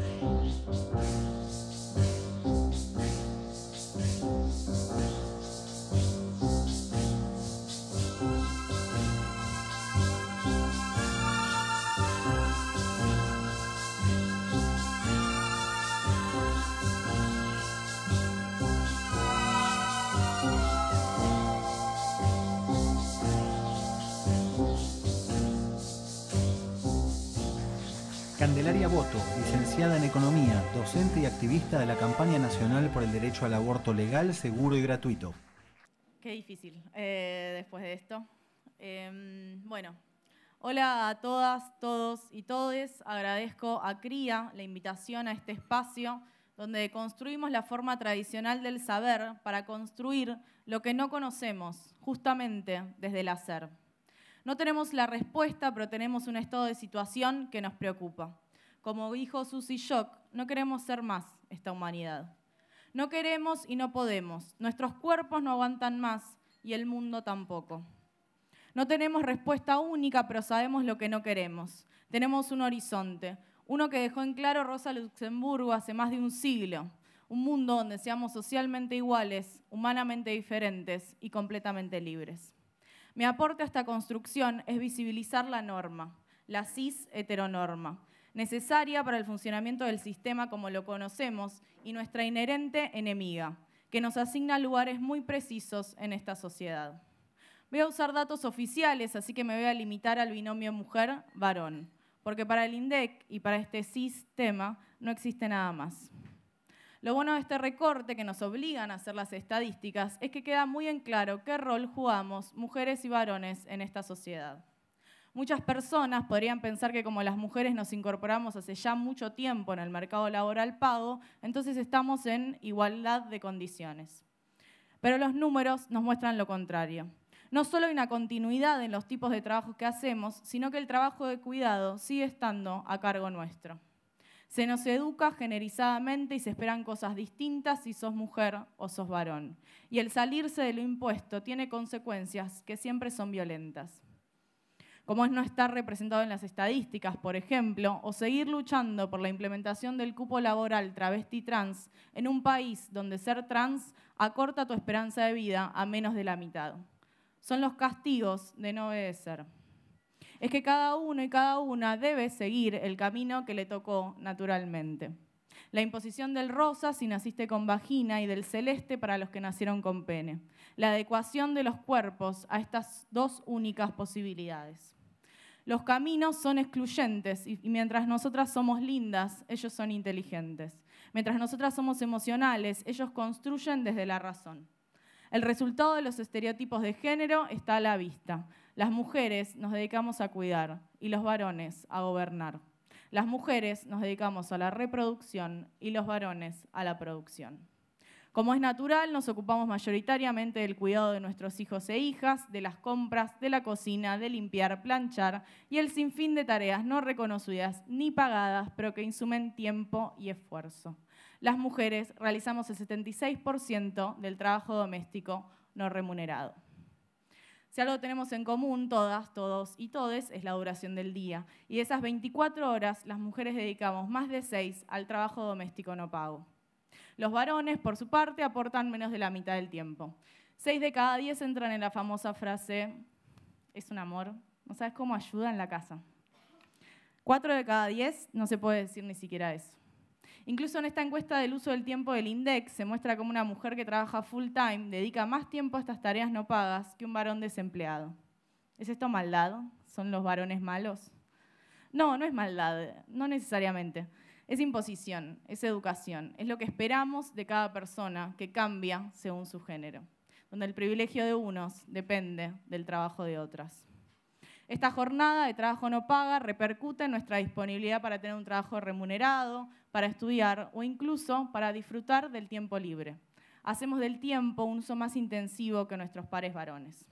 Thank you. Candelaria Boto, licenciada en Economía, docente y activista de la campaña nacional por el derecho al aborto legal, seguro y gratuito. Qué difícil eh, después de esto. Em, bueno, hola a todas, todos y todes. Agradezco a CRIA la invitación a este espacio donde construimos la forma tradicional del saber para construir lo que no conocemos, justamente desde el hacer. No tenemos la respuesta, pero tenemos un estado de situación que nos preocupa. Como dijo susy Shock, no queremos ser más esta humanidad. No queremos y no podemos. Nuestros cuerpos no aguantan más y el mundo tampoco. No tenemos respuesta única, pero sabemos lo que no queremos. Tenemos un horizonte, uno que dejó en claro Rosa Luxemburgo hace más de un siglo. Un mundo donde seamos socialmente iguales, humanamente diferentes y completamente libres. Mi aporte a esta construcción es visibilizar la norma, la cis heteronorma, necesaria para el funcionamiento del sistema como lo conocemos y nuestra inherente enemiga, que nos asigna lugares muy precisos en esta sociedad. Voy a usar datos oficiales, así que me voy a limitar al binomio mujer-varón, porque para el INDEC y para este sistema no existe nada más. Lo bueno de este recorte que nos obligan a hacer las estadísticas es que queda muy en claro qué rol jugamos mujeres y varones en esta sociedad. Muchas personas podrían pensar que como las mujeres nos incorporamos hace ya mucho tiempo en el mercado laboral pago, entonces estamos en igualdad de condiciones. Pero los números nos muestran lo contrario. No solo hay una continuidad en los tipos de trabajo que hacemos, sino que el trabajo de cuidado sigue estando a cargo nuestro. Se nos educa generizadamente y se esperan cosas distintas si sos mujer o sos varón. Y el salirse de lo impuesto tiene consecuencias que siempre son violentas como es no estar representado en las estadísticas, por ejemplo, o seguir luchando por la implementación del cupo laboral travesti trans en un país donde ser trans acorta tu esperanza de vida a menos de la mitad. Son los castigos de no obedecer es que cada uno y cada una debe seguir el camino que le tocó naturalmente. La imposición del rosa si naciste con vagina y del celeste para los que nacieron con pene. La adecuación de los cuerpos a estas dos únicas posibilidades. Los caminos son excluyentes y mientras nosotras somos lindas, ellos son inteligentes. Mientras nosotras somos emocionales, ellos construyen desde la razón. El resultado de los estereotipos de género está a la vista. Las mujeres nos dedicamos a cuidar y los varones a gobernar. Las mujeres nos dedicamos a la reproducción y los varones a la producción. Como es natural, nos ocupamos mayoritariamente del cuidado de nuestros hijos e hijas, de las compras, de la cocina, de limpiar, planchar y el sinfín de tareas no reconocidas ni pagadas, pero que insumen tiempo y esfuerzo las mujeres realizamos el 76% del trabajo doméstico no remunerado. Si algo tenemos en común, todas, todos y todes, es la duración del día. Y de esas 24 horas, las mujeres dedicamos más de 6 al trabajo doméstico no pago. Los varones, por su parte, aportan menos de la mitad del tiempo. 6 de cada 10 entran en la famosa frase, es un amor, no sabes cómo ayuda en la casa. 4 de cada 10 no se puede decir ni siquiera eso. Incluso en esta encuesta del uso del tiempo del INDEX se muestra como una mujer que trabaja full time dedica más tiempo a estas tareas no pagas que un varón desempleado. ¿Es esto maldad? ¿Son los varones malos? No, no es maldad, no necesariamente. Es imposición, es educación, es lo que esperamos de cada persona que cambia según su género, donde el privilegio de unos depende del trabajo de otras. Esta jornada de trabajo no paga repercute en nuestra disponibilidad para tener un trabajo remunerado, para estudiar o incluso para disfrutar del tiempo libre. Hacemos del tiempo un uso más intensivo que nuestros pares varones.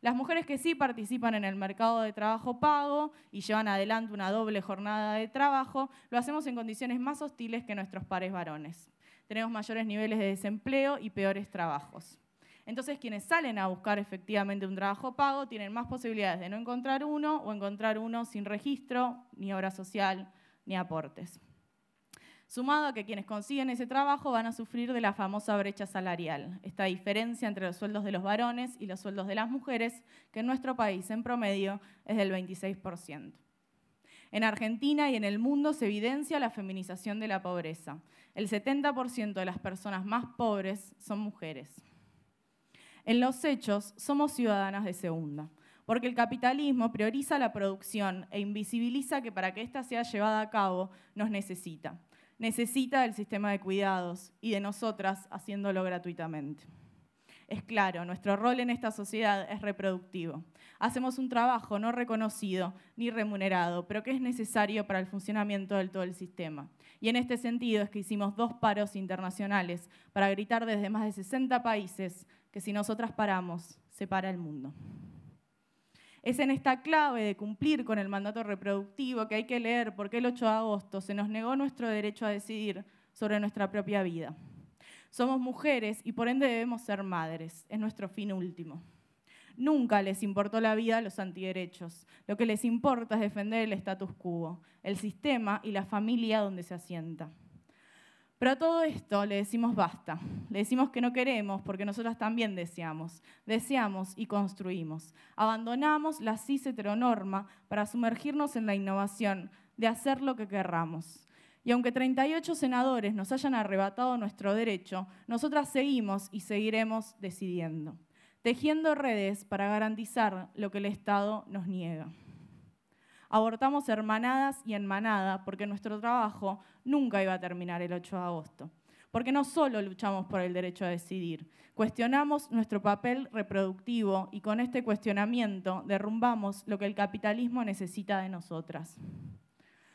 Las mujeres que sí participan en el mercado de trabajo pago y llevan adelante una doble jornada de trabajo, lo hacemos en condiciones más hostiles que nuestros pares varones. Tenemos mayores niveles de desempleo y peores trabajos. Entonces, quienes salen a buscar efectivamente un trabajo pago tienen más posibilidades de no encontrar uno o encontrar uno sin registro, ni obra social, ni aportes sumado a que quienes consiguen ese trabajo van a sufrir de la famosa brecha salarial, esta diferencia entre los sueldos de los varones y los sueldos de las mujeres, que en nuestro país en promedio es del 26%. En Argentina y en el mundo se evidencia la feminización de la pobreza. El 70% de las personas más pobres son mujeres. En los hechos, somos ciudadanas de segunda porque el capitalismo prioriza la producción e invisibiliza que para que ésta sea llevada a cabo nos necesita necesita del sistema de cuidados y de nosotras haciéndolo gratuitamente. Es claro, nuestro rol en esta sociedad es reproductivo. Hacemos un trabajo no reconocido ni remunerado, pero que es necesario para el funcionamiento del todo el sistema. Y en este sentido es que hicimos dos paros internacionales para gritar desde más de 60 países que si nosotras paramos, se para el mundo es en esta clave de cumplir con el mandato reproductivo que hay que leer por qué el 8 de agosto se nos negó nuestro derecho a decidir sobre nuestra propia vida. Somos mujeres y por ende debemos ser madres, es nuestro fin último. Nunca les importó la vida a los antiderechos. Lo que les importa es defender el status quo, el sistema y la familia donde se asienta. Pero a todo esto le decimos basta, le decimos que no queremos porque nosotras también deseamos, deseamos y construimos. Abandonamos la cis heteronorma para sumergirnos en la innovación de hacer lo que querramos. Y aunque 38 senadores nos hayan arrebatado nuestro derecho, nosotras seguimos y seguiremos decidiendo, tejiendo redes para garantizar lo que el Estado nos niega abortamos hermanadas y en manada porque nuestro trabajo nunca iba a terminar el 8 de agosto. Porque no solo luchamos por el derecho a decidir, cuestionamos nuestro papel reproductivo y con este cuestionamiento derrumbamos lo que el capitalismo necesita de nosotras.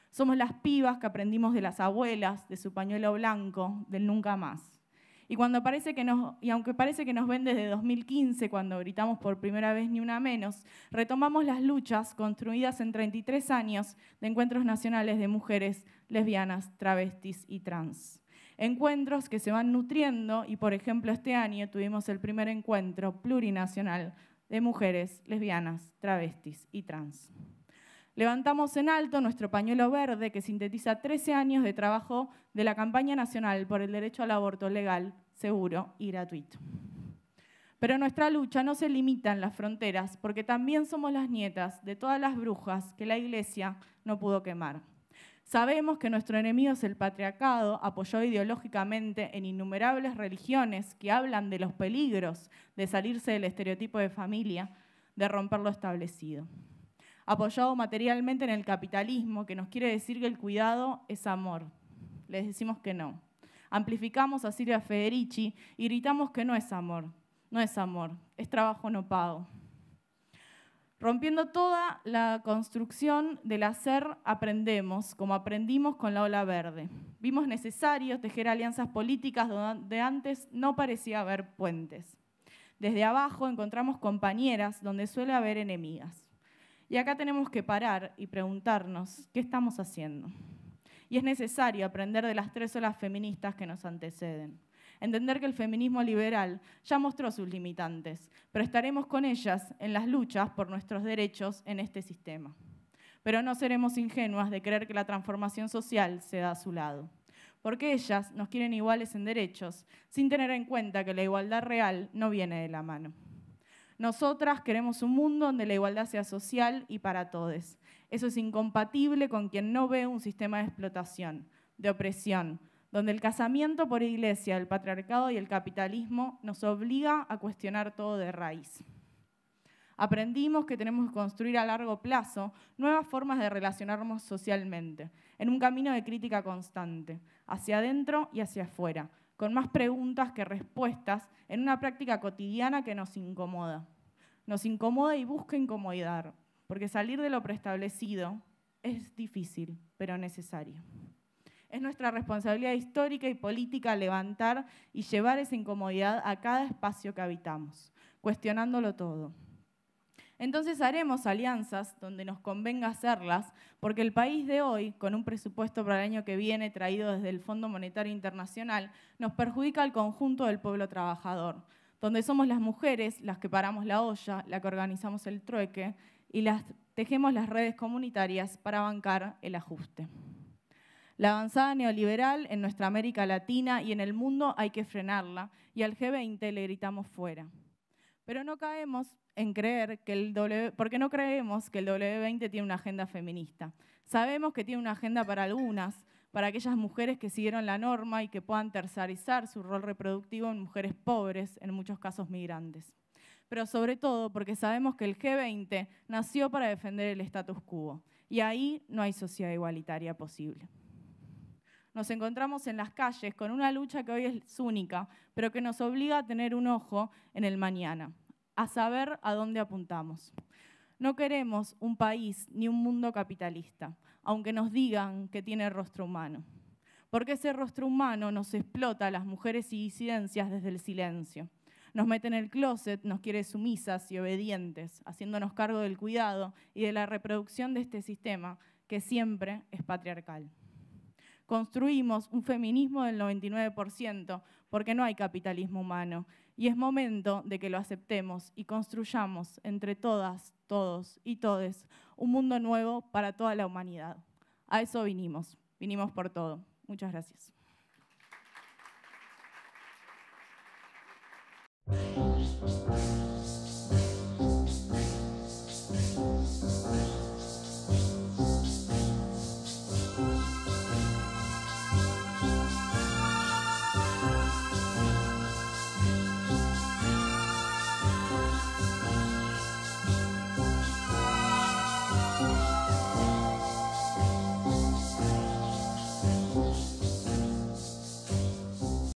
Somos las pibas que aprendimos de las abuelas, de su pañuelo blanco, del nunca más. Y, cuando aunque parece que nos ven desde 2015, cuando gritamos por primera vez ni una menos, retomamos las luchas construidas en 33 años de encuentros nacionales de mujeres lesbianas, travestis y trans encuentros que se van nutriendo y, por ejemplo, este año tuvimos el primer encuentro plurinacional de mujeres lesbianas, travestis y trans. Levantamos en alto nuestro pañuelo verde que sintetiza 13 años de trabajo de la campaña nacional por el derecho al aborto legal, seguro y gratuito. Pero nuestra lucha no se limita en las fronteras, porque también somos las nietas de todas las brujas que la Iglesia no pudo quemar. Sabemos que nuestro enemigo es el patriarcado, apoyado ideológicamente en innumerables religiones que hablan de los peligros de salirse del estereotipo de familia, de romper lo establecido apoyado materialmente en el capitalismo, que nos quiere decir que el cuidado es amor. Les decimos que no. Amplificamos a Silvia Federici y gritamos que no es amor, no es amor, es trabajo no pago. Rompiendo toda la construcción del hacer, aprendemos, como aprendimos con la ola verde. Vimos necesario tejer alianzas políticas donde antes no parecía haber puentes. Desde abajo encontramos compañeras donde suele haber enemigas. Y acá tenemos que parar y preguntarnos, ¿qué estamos haciendo? Y es necesario aprender de las tres olas feministas que nos anteceden. Entender que el feminismo liberal ya mostró sus limitantes, pero estaremos con ellas en las luchas por nuestros derechos en este sistema. Pero no seremos ingenuas de creer que la transformación social se da a su lado, porque ellas nos quieren iguales en derechos, sin tener en cuenta que la igualdad real no viene de la mano. Nosotras queremos un mundo donde la igualdad sea social y para todos. Eso es incompatible con quien no ve un sistema de explotación, de opresión, donde el casamiento por iglesia, el patriarcado y el capitalismo nos obliga a cuestionar todo de raíz. Aprendimos que tenemos que construir a largo plazo nuevas formas de relacionarnos socialmente, en un camino de crítica constante, hacia adentro y hacia afuera, con más preguntas que respuestas en una práctica cotidiana que nos incomoda. Nos incomoda y busca incomodar, porque salir de lo preestablecido es difícil, pero necesario. Es nuestra responsabilidad histórica y política levantar y llevar esa incomodidad a cada espacio que habitamos, cuestionándolo todo entonces haremos alianzas donde nos convenga hacerlas, porque el país de hoy, con un presupuesto para el año que viene traído desde el Fondo Monetario Internacional, nos perjudica al conjunto del pueblo trabajador, donde somos las mujeres las que paramos la olla, la que organizamos el trueque y las tejemos las redes comunitarias para bancar el ajuste. La avanzada neoliberal en nuestra América Latina y en el mundo hay que frenarla y al G20 le gritamos fuera. Pero no caemos en creer que el W, porque no creemos que el W20 tiene una agenda feminista. Sabemos que tiene una agenda para algunas, para aquellas mujeres que siguieron la norma y que puedan tercerizar su rol reproductivo en mujeres pobres, en muchos casos migrantes. Pero sobre todo porque sabemos que el G20 nació para defender el status quo y ahí no hay sociedad igualitaria posible. Nos encontramos en las calles con una lucha que hoy es única, pero que nos obliga a tener un ojo en el mañana, a saber a dónde apuntamos. No queremos un país ni un mundo capitalista, aunque nos digan que tiene rostro humano. Porque ese rostro humano nos explota a las mujeres y disidencias desde el silencio. Nos mete en el closet, nos quiere sumisas y obedientes, haciéndonos cargo del cuidado y de la reproducción de este sistema que siempre es patriarcal. Construimos un feminismo del 99%, porque no hay capitalismo humano. Y es momento de que lo aceptemos y construyamos entre todas, todos y todes un mundo nuevo para toda la humanidad. A eso vinimos, vinimos por todo. Muchas gracias.